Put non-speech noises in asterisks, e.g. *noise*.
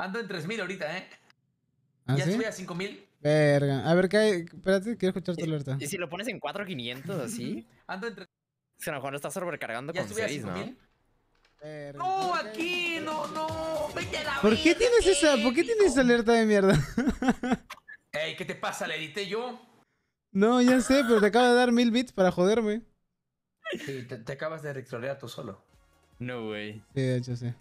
Ando en 3000 ahorita, ¿eh? ¿Ah, ya subí a 5000. Verga. A ver, ¿qué espérate, quiero escuchar tu alerta. ¿Y si lo pones en 4500 así? *laughs* Ando en 3000. Es que a lo mejor lo estás sobrecargando ya con 6, ¿no? No, aquí, no, no. Vete a la ¿Por qué tienes esa, ¿por qué tienes esa alerta de mierda? *laughs* Ey, ¿qué te pasa? ¿La edité yo? No, ya sé, pero te acabo de dar 1.000 bits para joderme. Sí, te, acabas de rectorear tú solo. No, güey. Sí, de hecho sí.